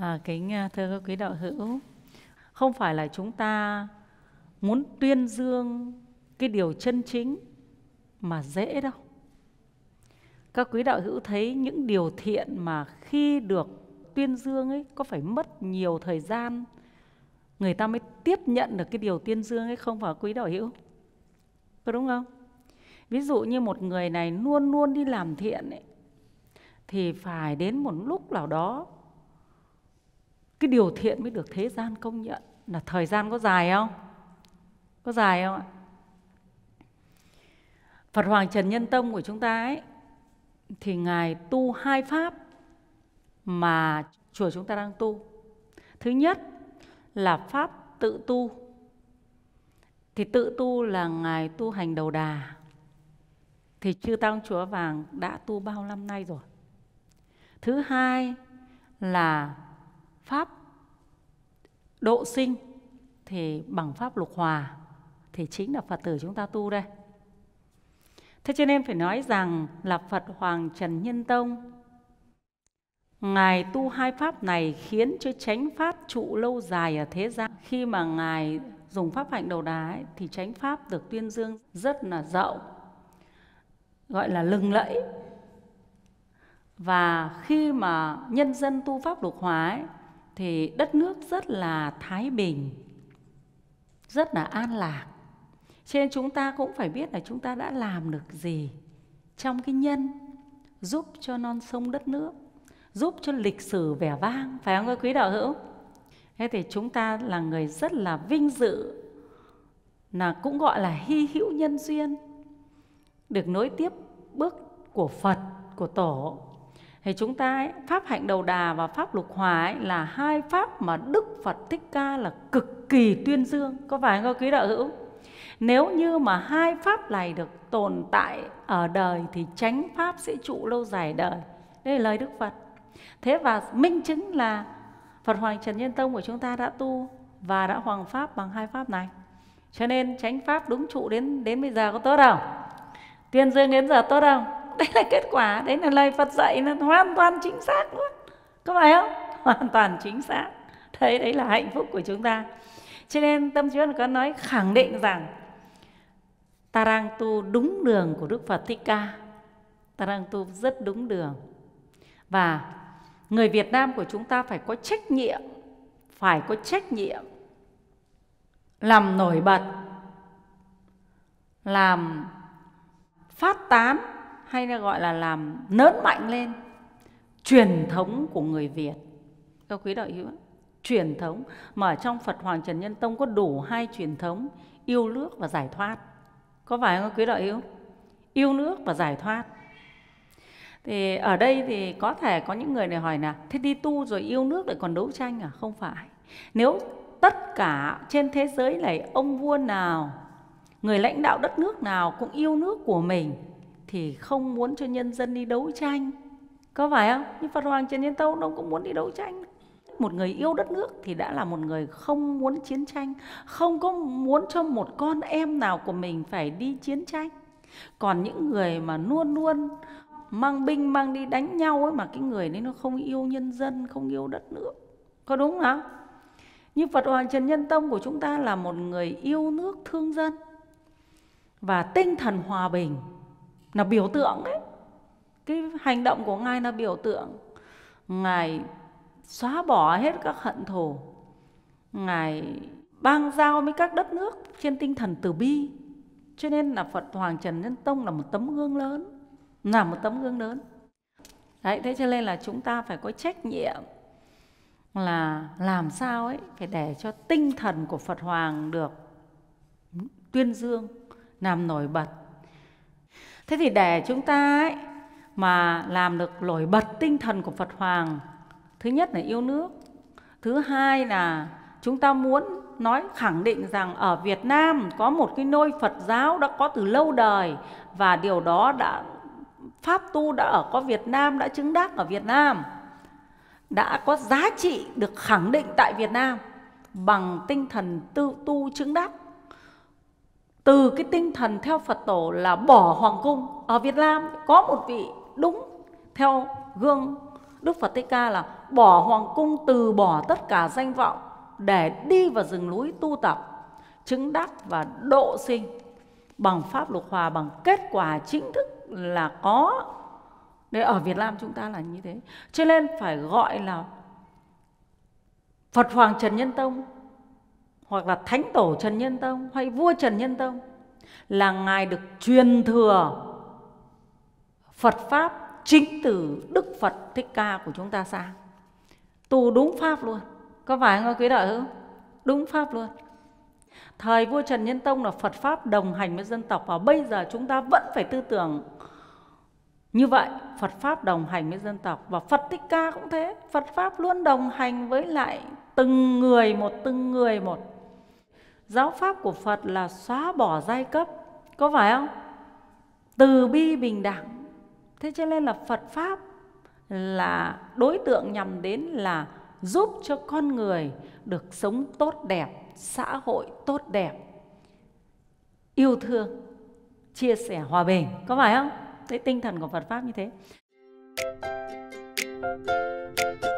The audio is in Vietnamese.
À, kính à, thưa các quý đạo hữu, không phải là chúng ta muốn tuyên dương cái điều chân chính mà dễ đâu. Các quý đạo hữu thấy những điều thiện mà khi được tuyên dương ấy có phải mất nhiều thời gian người ta mới tiếp nhận được cái điều tuyên dương ấy không phải quý đạo hữu? Có đúng không? Ví dụ như một người này luôn luôn đi làm thiện ấy, thì phải đến một lúc nào đó cái điều thiện mới được thế gian công nhận là thời gian có dài không có dài không ạ Phật Hoàng Trần Nhân Tông của chúng ta ấy thì ngài tu hai pháp mà chùa chúng ta đang tu. Thứ nhất là pháp tự tu. Thì tự tu là ngài tu hành đầu đà. Thì chư tăng chùa vàng đã tu bao năm nay rồi. Thứ hai là pháp độ sinh thì bằng pháp lục hòa thì chính là Phật tử chúng ta tu đây. Thế cho nên phải nói rằng là Phật Hoàng Trần Nhân Tông Ngài tu hai pháp này khiến cho chánh pháp trụ lâu dài ở thế gian. Khi mà Ngài dùng pháp hạnh đầu đá ấy, thì chánh pháp được tuyên dương rất là rộng, gọi là lừng lẫy. Và khi mà nhân dân tu pháp lục hòa ấy, thì đất nước rất là thái bình rất là an lạc Trên chúng ta cũng phải biết là chúng ta đã làm được gì trong cái nhân giúp cho non sông đất nước giúp cho lịch sử vẻ vang phải không quý đạo hữu thế thì chúng ta là người rất là vinh dự là cũng gọi là hy hữu nhân duyên được nối tiếp bước của phật của tổ thì chúng ta ấy, pháp hạnh đầu đà và pháp lục hòa ấy, là hai pháp mà đức phật thích ca là cực kỳ tuyên dương có phải không quý đạo hữu nếu như mà hai pháp này được tồn tại ở đời thì chánh pháp sẽ trụ lâu dài đời đây là lời đức phật thế và minh chứng là phật hoàng trần nhân tông của chúng ta đã tu và đã hoàng pháp bằng hai pháp này cho nên chánh pháp đúng trụ đến đến bây giờ có tốt không tuyên dương đến giờ tốt không đấy là kết quả đấy là lời phật dạy là hoàn toàn chính xác luôn có phải không hoàn toàn chính xác thấy đấy là hạnh phúc của chúng ta cho nên tâm trí có nói khẳng định rằng ta đang tu đúng đường của đức phật thích ca ta đang tu rất đúng đường và người việt nam của chúng ta phải có trách nhiệm phải có trách nhiệm làm nổi bật làm phát tán hay là gọi là làm nớn mạnh lên truyền thống của người Việt. Các quý đạo hữu, truyền thống mà trong Phật Hoàng Trần Nhân Tông có đủ hai truyền thống yêu nước và giải thoát. Có phải không quý đạo hữu? Yêu nước và giải thoát. Thì ở đây thì có thể có những người này hỏi là thế đi tu rồi yêu nước lại còn đấu tranh à? Không phải. Nếu tất cả trên thế giới này ông vua nào, người lãnh đạo đất nước nào cũng yêu nước của mình thì không muốn cho nhân dân đi đấu tranh có phải không nhưng phật hoàng trần nhân tông đâu cũng muốn đi đấu tranh một người yêu đất nước thì đã là một người không muốn chiến tranh không có muốn cho một con em nào của mình phải đi chiến tranh còn những người mà luôn luôn mang binh mang đi đánh nhau ấy mà cái người đấy nó không yêu nhân dân không yêu đất nước có đúng không như phật hoàng trần nhân tông của chúng ta là một người yêu nước thương dân và tinh thần hòa bình là biểu tượng ấy, cái hành động của ngài là biểu tượng ngài xóa bỏ hết các hận thù ngài ban giao với các đất nước trên tinh thần từ bi cho nên là phật hoàng trần nhân tông là một tấm gương lớn là một tấm gương lớn đấy thế cho nên là chúng ta phải có trách nhiệm là làm sao ấy phải để cho tinh thần của phật hoàng được tuyên dương làm nổi bật thế thì để chúng ta ấy, mà làm được nổi bật tinh thần của Phật Hoàng thứ nhất là yêu nước thứ hai là chúng ta muốn nói khẳng định rằng ở Việt Nam có một cái nôi Phật giáo đã có từ lâu đời và điều đó đã pháp tu đã ở có Việt Nam đã chứng đắc ở Việt Nam đã có giá trị được khẳng định tại Việt Nam bằng tinh thần tự tu chứng đắc từ cái tinh thần theo Phật tổ là bỏ hoàng cung ở Việt Nam có một vị đúng theo gương Đức Phật Thích Ca là bỏ hoàng cung từ bỏ tất cả danh vọng để đi vào rừng núi tu tập chứng đắc và độ sinh bằng pháp lục hòa bằng kết quả chính thức là có để ở Việt Nam chúng ta là như thế cho nên phải gọi là Phật Hoàng Trần Nhân Tông hoặc là thánh tổ Trần Nhân Tông hay vua Trần Nhân Tông là ngài được truyền thừa Phật pháp chính từ Đức Phật Thích Ca của chúng ta sang. Tu đúng pháp luôn. Có phải không quý đại hữu? Đúng pháp luôn. Thời vua Trần Nhân Tông là Phật pháp đồng hành với dân tộc và bây giờ chúng ta vẫn phải tư tưởng như vậy, Phật Pháp đồng hành với dân tộc và Phật Thích Ca cũng thế. Phật Pháp luôn đồng hành với lại từng người một, từng người một. Giáo pháp của Phật là xóa bỏ giai cấp, có phải không? Từ bi bình đẳng. Thế cho nên là Phật pháp là đối tượng nhằm đến là giúp cho con người được sống tốt đẹp, xã hội tốt đẹp, yêu thương, chia sẻ hòa bình, có phải không? Thế tinh thần của Phật pháp như thế. Thank you.